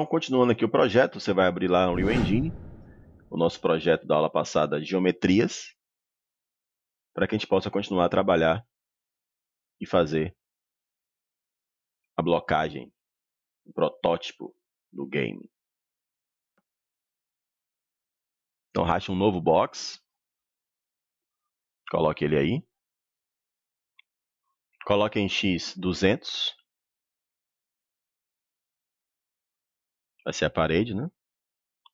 Então, continuando aqui o projeto, você vai abrir lá o Unreal Engine, o nosso projeto da aula passada, Geometrias, para que a gente possa continuar a trabalhar e fazer a blocagem, o protótipo do game. Então, raste um novo box, coloque ele aí, coloque em X 200, vai ser a parede, né?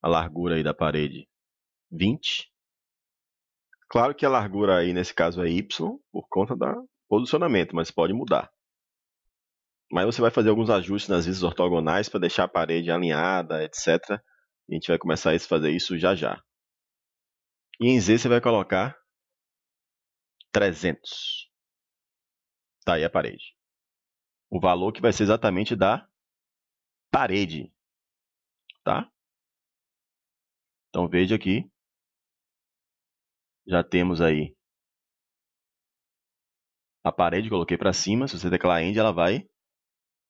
A largura aí da parede, 20. Claro que a largura aí, nesse caso, é Y, por conta do posicionamento, mas pode mudar. Mas você vai fazer alguns ajustes nas vistas ortogonais para deixar a parede alinhada, etc. a gente vai começar a fazer isso já já. E em Z você vai colocar 300. Tá aí a parede. O valor que vai ser exatamente da parede tá? Então veja aqui, já temos aí a parede, coloquei para cima, se você declarar end, ela vai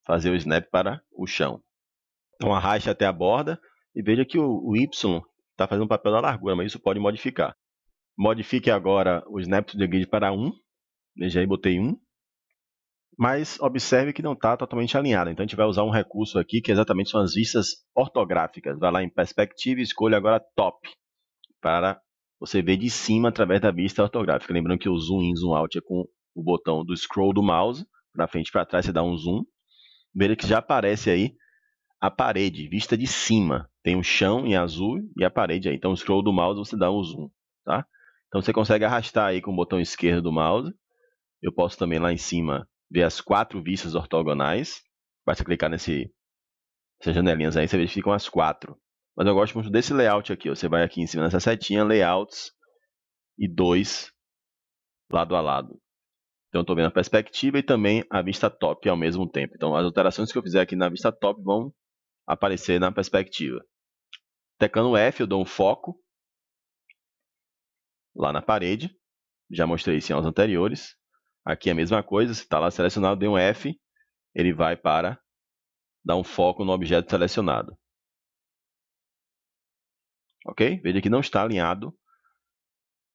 fazer o snap para o chão. Então arraste até a borda e veja que o, Y está fazendo um papel da largura, mas isso pode modificar. Modifique agora o snap to the grid para 1, veja aí, botei 1, mas observe que não está totalmente alinhada. Então a gente vai usar um recurso aqui que é exatamente são as vistas ortográficas. Vai lá em perspectiva e escolha agora top para você ver de cima através da vista ortográfica. Lembrando que o zoom in, zoom out é com o botão do scroll do mouse, para frente e para trás você dá um zoom. Veja que já aparece aí a parede, vista de cima. Tem o chão em azul e a parede aí. Então o scroll do mouse você dá um zoom, tá? Então você consegue arrastar aí com o botão esquerdo do mouse. Eu posso também lá em cima ver as quatro vistas ortogonais. Basta clicar nesse, nessas janelinhas aí, você verificam ficam as quatro. Mas eu gosto muito desse layout aqui. Você vai aqui em cima nessa setinha, layouts e dois lado a lado. Então eu estou vendo a perspectiva e também a vista top ao mesmo tempo. Então as alterações que eu fizer aqui na vista top vão aparecer na perspectiva. Tecando F, eu dou um foco lá na parede. Já mostrei isso em aulas anteriores. Aqui é a mesma coisa, se está lá selecionado, dê um F, ele vai para dar um foco no objeto selecionado. Ok? Veja que não está alinhado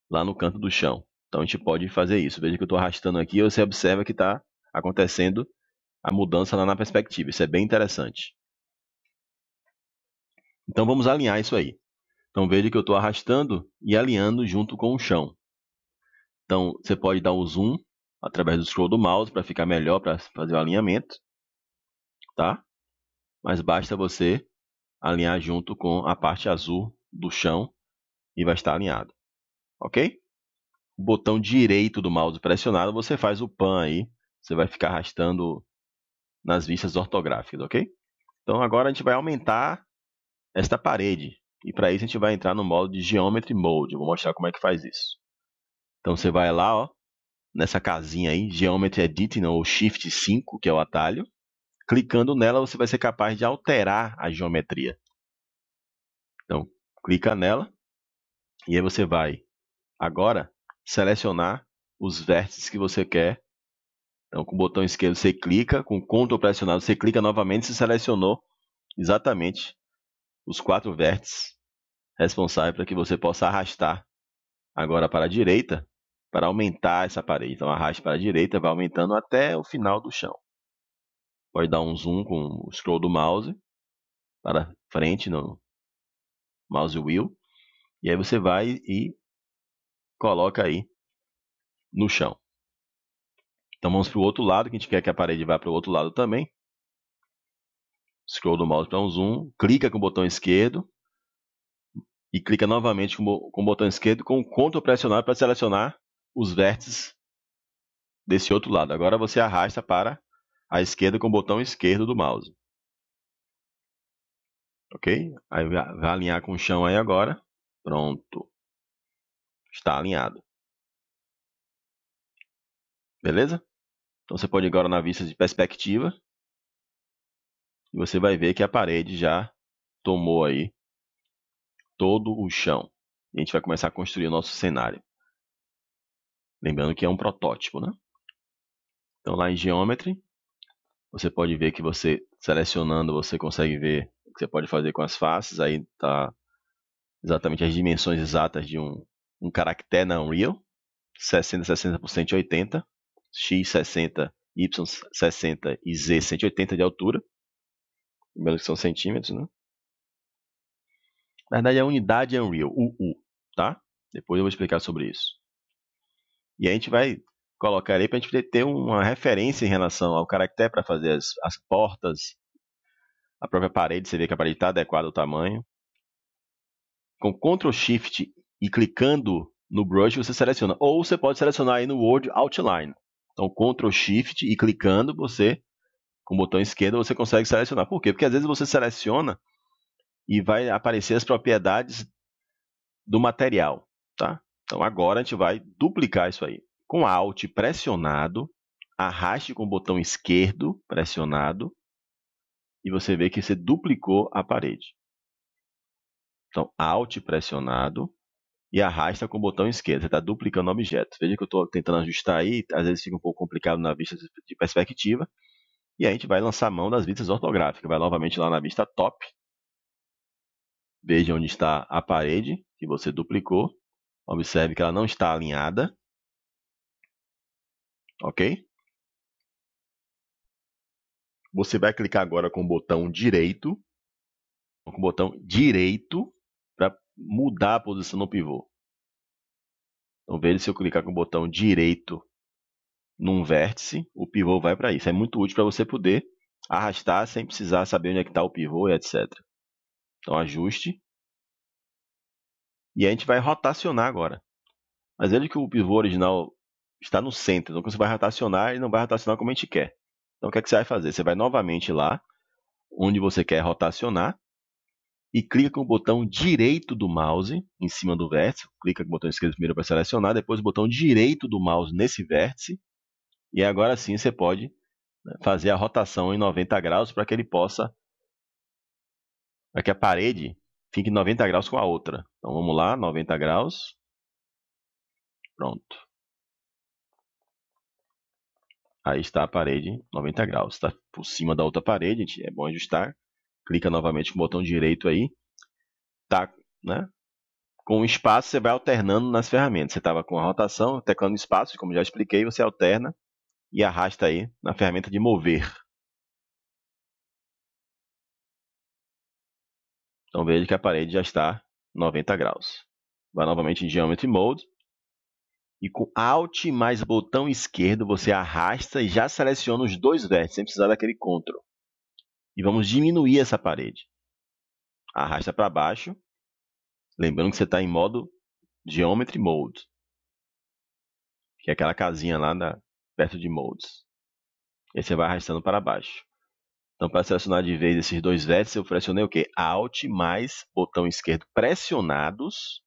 lá no canto do chão. Então a gente pode fazer isso. Veja que eu estou arrastando aqui e você observa que está acontecendo a mudança lá na perspectiva. Isso é bem interessante. Então vamos alinhar isso aí. Então veja que eu estou arrastando e alinhando junto com o chão. Então você pode dar o zoom através do scroll do mouse para ficar melhor para fazer o alinhamento, tá? Mas basta você alinhar junto com a parte azul do chão e vai estar alinhado, ok? O botão direito do mouse pressionado você faz o pan aí, você vai ficar arrastando nas vistas ortográficas, ok? Então agora a gente vai aumentar esta parede e para isso a gente vai entrar no modo de Geometry Mode, eu vou mostrar como é que faz isso. Então você vai lá, ó, nessa casinha aí, Geometry Editing né, ou Shift 5, que é o atalho. Clicando nela, você vai ser capaz de alterar a geometria. Então, clica nela e aí você vai agora selecionar os vértices que você quer. Então, com o botão esquerdo você clica, com o Ctrl pressionado você clica novamente, e selecionou exatamente os quatro vértices responsáveis para que você possa arrastar agora para a direita para aumentar essa parede. Então arraste para a direita, vai aumentando até o final do chão. Pode dar um zoom com o scroll do mouse para frente no mouse wheel. E aí você vai e coloca aí no chão. Então vamos para o outro lado, que a gente quer que a parede vá para o outro lado também. Scroll do mouse para um zoom, clica com o botão esquerdo e clica novamente com, o botão esquerdo com o Ctrl pressionado para selecionar os vértices desse outro lado. Agora você arrasta para a esquerda com o botão esquerdo do mouse. Ok? Aí vai alinhar com o chão aí agora. Pronto. Está alinhado. Beleza? Então você pode ir agora na vista de perspectiva. E você vai ver que a parede já tomou aí todo o chão. E a gente vai começar a construir o nosso cenário. Lembrando que é um protótipo, né? Então lá em Geometry, você pode ver que você selecionando, você consegue ver o que você pode fazer com as faces. Aí está exatamente as dimensões exatas de um, um caractere na Unreal. 60, 60 por 180, X 60, Y 60 e Z 180 de altura. Lembrando que são centímetros, né? Na verdade, a unidade é Unreal, UU, tá? Depois eu vou explicar sobre isso. E a gente vai colocar aí para a gente ter uma referência em relação ao caractere para fazer as, as portas, a própria parede, você vê que a parede está adequada ao tamanho. Com Ctrl Shift e clicando no Brush, você seleciona. Ou você pode selecionar aí no Word Outline. Então, Ctrl Shift e clicando, você, com o botão esquerdo, você consegue selecionar. Por quê? Porque às vezes você seleciona e vai aparecer as propriedades do material, tá? Então agora a gente vai duplicar isso aí. Com Alt pressionado, arraste com o botão esquerdo pressionado e você vê que você duplicou a parede. Então, Alt pressionado e arrasta com o botão esquerdo. Você está duplicando objetos. Veja que eu estou tentando ajustar aí, às vezes fica um pouco complicado na vista de perspectiva. E a gente vai lançar a mão das vistas ortográficas. Vai novamente lá na vista top. Veja onde está a parede que você duplicou. Observe que ela não está alinhada. Ok? Você vai clicar agora com o botão direito, com o botão direito, para mudar a posição do pivô. Então veja se eu clicar com o botão direito num vértice, o pivô vai para isso. É muito útil para você poder arrastar sem precisar saber onde é que está o pivô, etc. Então ajuste e a gente vai rotacionar agora. Mas ele que o pivô original está no centro, então você vai rotacionar e não vai rotacionar como a gente quer. Então o que, é que você vai fazer? Você vai novamente lá, onde você quer rotacionar, e clica com o botão direito do mouse em cima do vértice. Clica com o botão esquerdo primeiro para selecionar, depois o botão direito do mouse nesse vértice. E agora sim você pode né, fazer a rotação em 90 graus para que ele possa. para que a parede fique 90 graus com a outra. Então vamos lá, 90 graus. Pronto. Aí está a parede 90 graus. Está por cima da outra parede, é bom ajustar. Clica novamente com o botão direito aí. Tá, né? Com o espaço você vai alternando nas ferramentas. Você estava com a rotação, teclando espaço, como já expliquei, você alterna e arrasta aí na ferramenta de mover. Então veja que a parede já está 90 graus. Vai novamente em Geometry Mode. E com Alt mais botão esquerdo, você arrasta e já seleciona os dois vértices, sem precisar daquele Ctrl. E vamos diminuir essa parede. Arrasta para baixo. Lembrando que você está em modo Geometry Mode. Que é aquela casinha lá na, perto de Modes. E aí você vai arrastando para baixo. Então, para selecionar de vez esses dois vértices, eu pressionei o quê? Alt mais botão esquerdo pressionados.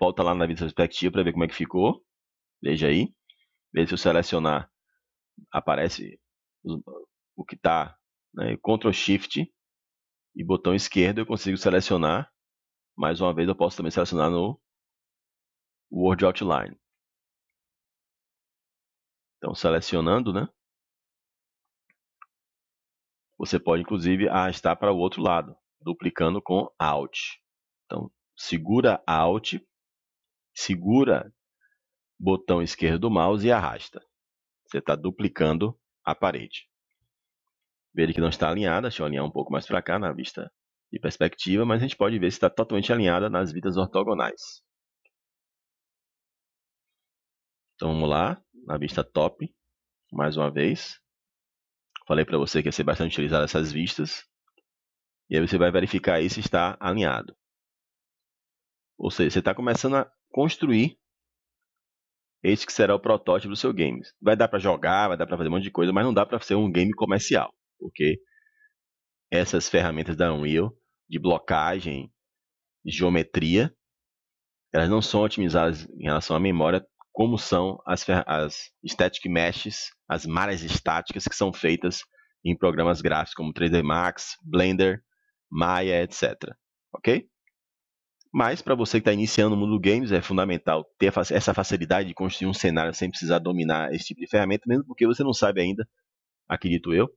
Volta lá na vista respectiva para ver como é que ficou. Veja aí. Veja se eu selecionar, aparece o que está. Né? Ctrl Shift e botão esquerdo eu consigo selecionar. Mais uma vez, eu posso também selecionar no Word Outline. Então, selecionando, né? Você pode, inclusive, arrastar para o outro lado, duplicando com Alt. Então, segura Alt, segura botão esquerdo do mouse e arrasta. Você está duplicando a parede. Veja que não está alinhada, deixa eu alinhar um pouco mais para cá na vista de perspectiva, mas a gente pode ver se está totalmente alinhada nas vidas ortogonais. Então vamos lá, na vista top, mais uma vez. Falei para você que ia ser bastante utilizado essas vistas. E aí você vai verificar aí se está alinhado. Ou seja, você está começando a construir este que será o protótipo do seu game. Vai dar para jogar, vai dar para fazer um monte de coisa, mas não dá para ser um game comercial, porque essas ferramentas da Unreal de blocagem, de geometria, elas não são otimizadas em relação à memória como são as, as static meshes as malhas estáticas que são feitas em programas gráficos como 3D Max, Blender, Maya, etc. Ok? Mas para você que está iniciando o mundo do games, é fundamental ter essa facilidade de construir um cenário sem precisar dominar esse tipo de ferramenta, mesmo porque você não sabe ainda, acredito eu,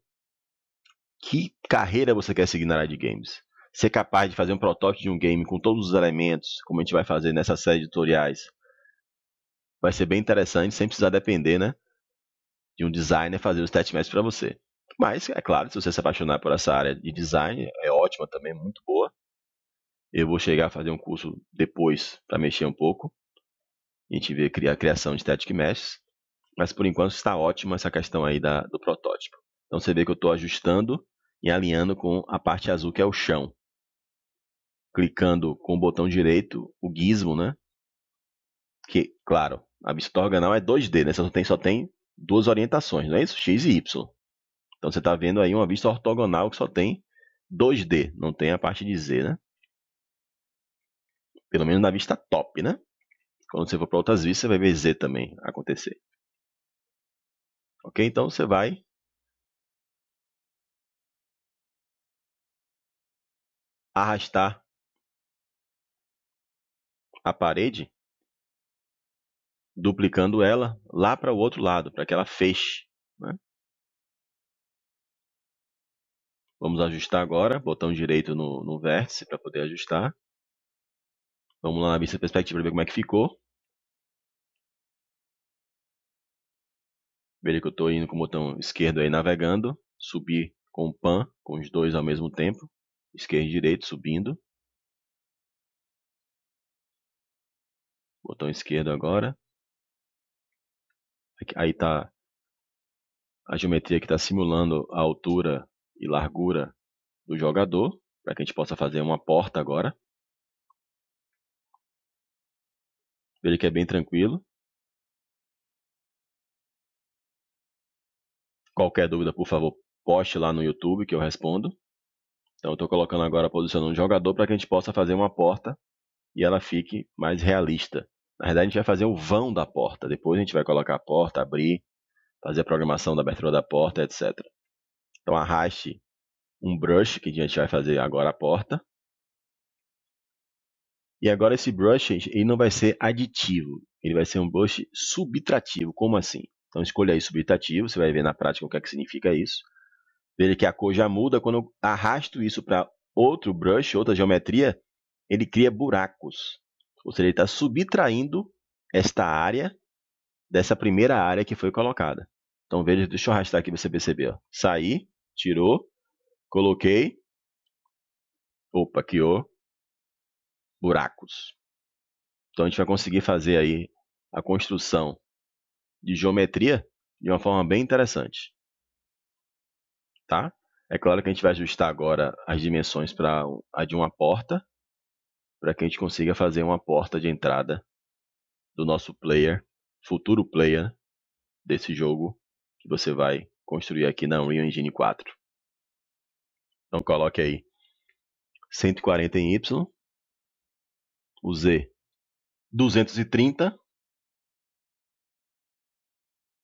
que carreira você quer seguir na área de games. Ser capaz de fazer um protótipo de um game com todos os elementos, como a gente vai fazer nessa série de tutoriais, vai ser bem interessante, sem precisar depender né, de um designer fazer os testmaps para você. Mas, é claro, se você se apaixonar por essa área de design, é ótima também, é muito boa. Eu vou chegar a fazer um curso depois para mexer um pouco. A gente vê a criação de static meshes. Mas por enquanto está ótima essa questão aí da, do protótipo. Então você vê que eu estou ajustando e alinhando com a parte azul que é o chão. Clicando com o botão direito, o gizmo, né? Que, claro, a vista não é 2D, né? Só tem, só tem duas orientações, não é isso? X e Y. Então você está vendo aí uma vista ortogonal que só tem 2D, não tem a parte de Z, né? Pelo menos na vista top, né? Quando você for para outras vistas, você vai ver Z também acontecer. Ok? Então você vai. Arrastar a parede duplicando ela lá para o outro lado, para que ela feche. Né? Vamos ajustar agora, botão direito no, no vértice para poder ajustar. Vamos lá na vista perspectiva para ver como é que ficou. Veja que eu estou indo com o botão esquerdo aí navegando, subir com o pan, com os dois ao mesmo tempo, esquerdo e direito subindo. Botão esquerdo agora, aí está a geometria que está simulando a altura e largura do jogador, para que a gente possa fazer uma porta agora. Veja que é bem tranquilo. Qualquer dúvida, por favor, poste lá no YouTube que eu respondo. Então, estou colocando agora, posicionando um jogador para que a gente possa fazer uma porta e ela fique mais realista. Na verdade, a gente vai fazer o vão da porta. Depois a gente vai colocar a porta, abrir, fazer a programação da abertura da porta, etc. Então arraste um brush, que a gente vai fazer agora a porta. E agora esse brush, ele não vai ser aditivo, ele vai ser um brush subtrativo. Como assim? Então escolha aí subtrativo, você vai ver na prática o que, é que significa isso. Veja que a cor já muda, quando eu arrasto isso para outro brush, outra geometria, ele cria buracos. Ou seja, ele está subtraindo esta área dessa primeira área que foi colocada. Então veja, deixa eu arrastar aqui para você perceber. Ó. Saí, tirou, coloquei. Opa, aqui, ó. Buracos. Então a gente vai conseguir fazer aí a construção de geometria de uma forma bem interessante. Tá? É claro que a gente vai ajustar agora as dimensões para a de uma porta, para que a gente consiga fazer uma porta de entrada do nosso player, futuro player né, desse jogo que você vai construir aqui na Unreal Engine 4. Então coloque aí 140 em Y, o Z 230.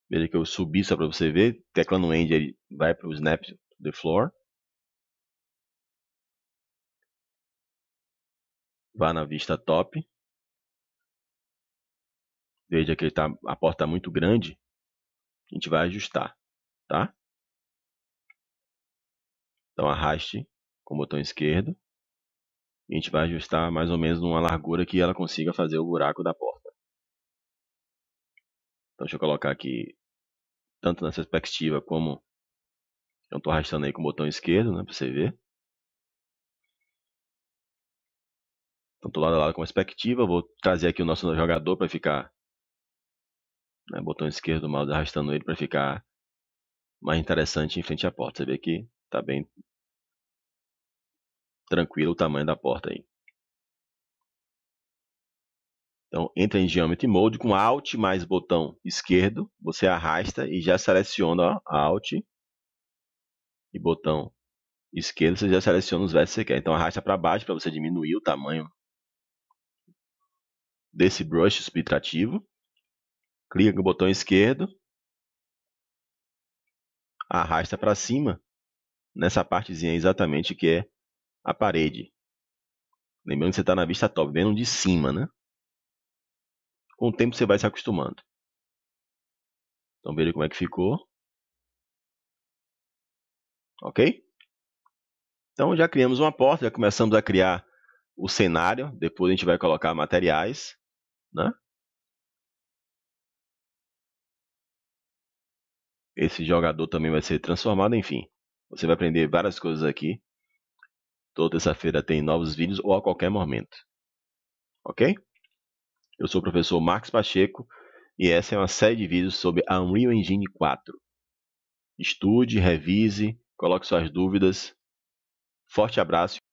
Veja que eu subi só para você ver, teclando end ele vai para o snap the floor. Vá na vista top. Veja que ele tá, a porta está muito grande. A gente vai ajustar, tá? Então arraste com o botão esquerdo. A gente vai ajustar mais ou menos numa largura que ela consiga fazer o buraco da porta. Então deixa eu colocar aqui, tanto nessa perspectiva como eu estou arrastando aí com o botão esquerdo, né, para você ver. Então, estou lado a lado com a perspectiva. Vou trazer aqui o nosso jogador para ficar. Né, botão esquerdo do mouse arrastando ele para ficar mais interessante em frente à porta. Você vê que está bem tranquilo o tamanho da porta aí. Então, entra em Geometry Mode com Alt mais botão esquerdo. Você arrasta e já seleciona Alt e botão esquerdo. Você já seleciona os vértices que você quer. Então, arrasta para baixo para você diminuir o tamanho desse brush subtrativo. Clica no botão esquerdo. Arrasta para cima nessa partezinha exatamente que é a parede. Lembrando que você está na vista top, vendo de cima, né? Com o tempo você vai se acostumando. Então veja como é que ficou. Ok? Então já criamos uma porta, já começamos a criar o cenário. Depois a gente vai colocar materiais né? Esse jogador também vai ser transformado, enfim. Você vai aprender várias coisas aqui. Toda terça-feira tem novos vídeos ou a qualquer momento. Ok? Eu sou o professor Marcos Pacheco e essa é uma série de vídeos sobre a Unreal Engine 4. Estude, revise, coloque suas dúvidas. Forte abraço.